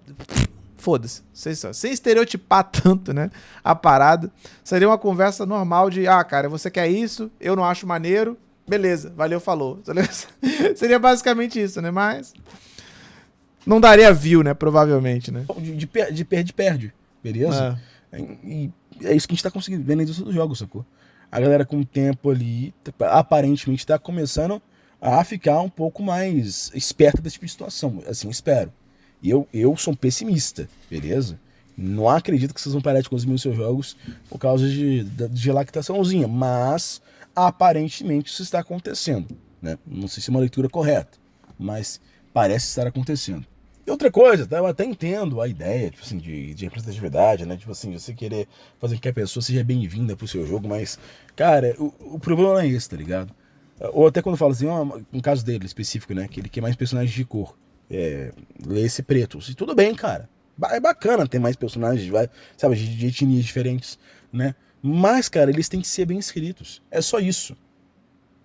Foda-se. só, sem estereotipar [LAUGHS] tanto, né? A parada. Seria uma conversa normal de, ah, cara, você quer isso, eu não acho maneiro, beleza, valeu, falou. [LAUGHS] Seria basicamente isso, né? Mas. Não daria view, né? Provavelmente, né? De perde-perde, beleza? É. E é isso que a gente tá conseguindo ver na indústria dos jogos, sacou? A galera com o tempo ali, tá, aparentemente, tá começando a ficar um pouco mais esperta desse tipo de situação. Assim, espero. E eu, eu sou um pessimista, beleza? Não acredito que vocês vão parar de consumir os seus jogos por causa de, de lactaçãozinha, mas aparentemente isso está acontecendo. Né? Não sei se é uma leitura correta, mas parece estar acontecendo. E outra coisa, tá? eu até entendo a ideia tipo assim, de, de representatividade, né? Tipo assim, você querer fazer com que a pessoa seja bem-vinda pro seu jogo, mas, cara, o, o problema não é esse, tá ligado? Ou até quando fala assim, um caso dele específico, né? Que ele quer mais personagens de cor. É, lê esse preto. Assim, tudo bem, cara. É bacana ter mais personagens, sabe, de, de etnias diferentes, né? Mas, cara, eles têm que ser bem escritos. É só isso.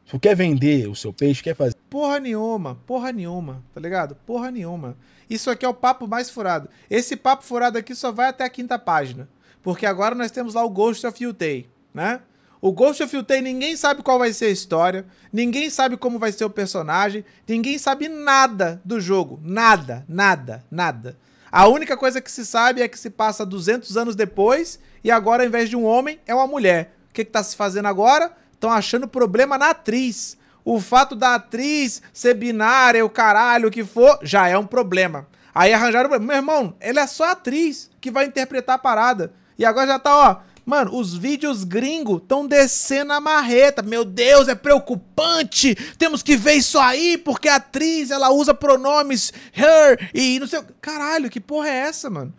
Tu quer vender o seu peixe, quer fazer. Porra nenhuma, porra nenhuma, tá ligado? Porra nenhuma. Isso aqui é o papo mais furado. Esse papo furado aqui só vai até a quinta página. Porque agora nós temos lá o Ghost of Yutei, né? O Ghost of Yutei, ninguém sabe qual vai ser a história, ninguém sabe como vai ser o personagem, ninguém sabe nada do jogo. Nada, nada, nada. A única coisa que se sabe é que se passa 200 anos depois e agora, ao invés de um homem, é uma mulher. O que, está se fazendo agora? Estão achando problema na atriz. O fato da atriz ser binária, o caralho, o que for, já é um problema. Aí arranjaram. Meu irmão, ele é só atriz que vai interpretar a parada. E agora já tá, ó. Mano, os vídeos gringo estão descendo a marreta. Meu Deus, é preocupante. Temos que ver isso aí, porque a atriz, ela usa pronomes her e não sei. Caralho, que porra é essa, mano?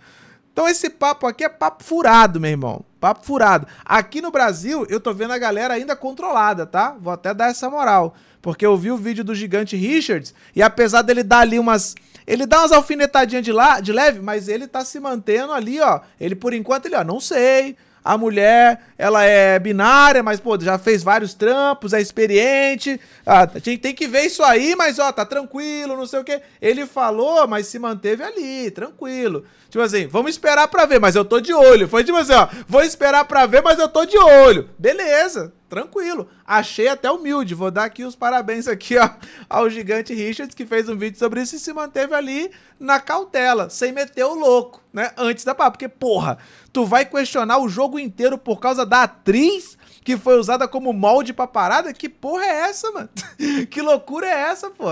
Então esse papo aqui é papo furado, meu irmão. Papo furado. Aqui no Brasil, eu tô vendo a galera ainda controlada, tá? Vou até dar essa moral. Porque eu vi o vídeo do gigante Richards e apesar dele dar ali umas. Ele dá umas alfinetadinhas de, lá, de leve, mas ele tá se mantendo ali, ó. Ele, por enquanto, ele, ó, não sei. A mulher, ela é binária, mas, pô, já fez vários trampos, é experiente. Ah, gente tem que ver isso aí, mas, ó, tá tranquilo, não sei o quê. Ele falou, mas se manteve ali, tranquilo. Tipo assim, vamos esperar pra ver, mas eu tô de olho. Foi tipo assim, ó, vou esperar pra ver, mas eu tô de olho. Beleza, tranquilo. Achei até humilde. Vou dar aqui os parabéns aqui, ó, ao gigante Richards, que fez um vídeo sobre isso e se manteve ali na cautela, sem meter o louco, né? Antes da pá, porque, porra, tu vai questionar o jogo inteiro por causa da atriz que foi usada como molde pra parada? Que porra é essa, mano? [LAUGHS] que loucura é essa, pô?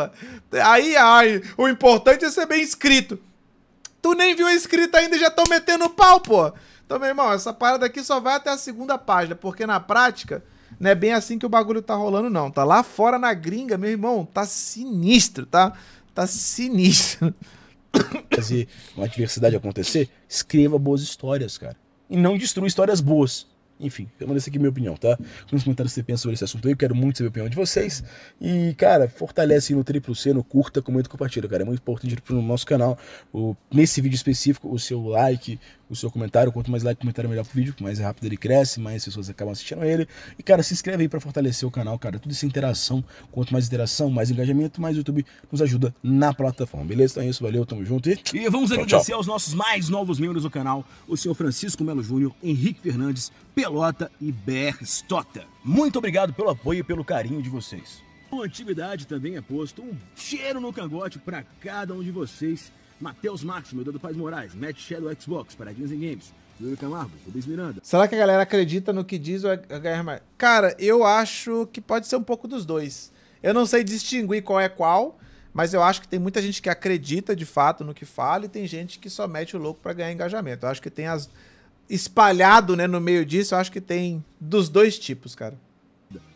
Aí, aí, o importante é ser bem escrito. Tu nem viu a escrita ainda e já estão metendo pau, pô! Então, meu irmão, essa parada aqui só vai até a segunda página, porque na prática não é bem assim que o bagulho tá rolando, não. Tá lá fora na gringa, meu irmão, tá sinistro, tá? Tá sinistro. Fazer uma adversidade acontecer, escreva boas histórias, cara. E não destrua histórias boas. Enfim, permaneça aqui minha opinião, tá? Nos comentários você pensa sobre esse assunto aí, eu quero muito saber a opinião de vocês. E, cara, fortalece no triplo C, no curta, comenta e compartilha, cara. É muito importante pro nosso canal, o, nesse vídeo específico, o seu like, o seu comentário. Quanto mais like, comentário, melhor pro vídeo. Mais rápido ele cresce, mais pessoas acabam assistindo ele. E, cara, se inscreve aí pra fortalecer o canal, cara. Tudo isso é interação. Quanto mais interação, mais engajamento, mais o YouTube nos ajuda na plataforma. Beleza? Então é isso, valeu, tamo junto e. E vamos tchau, agradecer tchau. aos nossos mais novos membros do canal, o senhor Francisco Melo Júnior, Henrique Fernandes, Pelota e BR Stota. Muito obrigado pelo apoio e pelo carinho de vocês. Com antiguidade também é posto um cheiro no cangote para cada um de vocês Matheus Marques, meu do Paz Moraes, Matt Shadow Xbox, Paradinhas em Games, Júlio Camargo, Rubens Miranda. Será que a galera acredita no que diz o é- é Guilherme? Cara, eu acho que pode ser um pouco dos dois. Eu não sei distinguir qual é qual, mas eu acho que tem muita gente que acredita de fato no que fala e tem gente que só mete o louco para ganhar engajamento. Eu acho que tem as espalhado, né, no meio disso, eu acho que tem dos dois tipos, cara.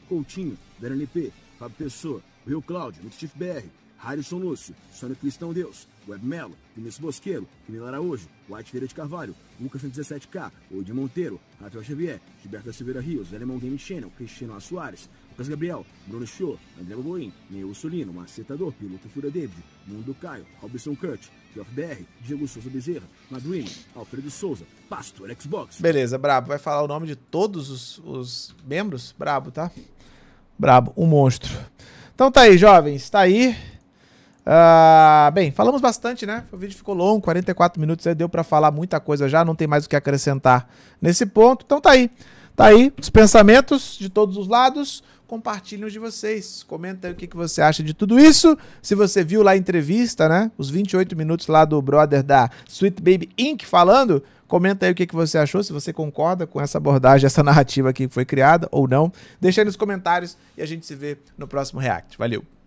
Coutinho, Verani NP, Fábio Pessoa, Rio Cláudio, Steve BR, Harrison Lúcio, Sônia Cristão Deus, Web Melo, Vinícius Bosqueiro, Camila Araújo, White Vieira de Carvalho, Lucas 117K, Oide Monteiro, Rafael Xavier, Gilberto da Silveira Rios, Alemão Game Channel, Cristiano A. Soares, Lucas Gabriel, Bruno Show, André Boboim, Neil Solino, Macetador, Piloto Fura David, Mundo Caio, Robson Kurt, Geoff BR, Diego Souza Bezerra, Maduini, Alfredo Souza, Pastor Xbox. Beleza, brabo. Vai falar o nome de todos os, os membros? Brabo, tá? Brabo, um monstro. Então tá aí, jovens, tá aí. Ah, bem, falamos bastante, né? O vídeo ficou longo, 44 minutos, aí deu para falar muita coisa já, não tem mais o que acrescentar nesse ponto. Então tá aí. Tá aí os pensamentos de todos os lados. Compartilhem os de vocês. Comenta aí o que, que você acha de tudo isso. Se você viu lá a entrevista, né? Os 28 minutos lá do brother da Sweet Baby Inc. falando. Comenta aí o que, que você achou, se você concorda com essa abordagem, essa narrativa que foi criada ou não. Deixa aí nos comentários e a gente se vê no próximo React. Valeu!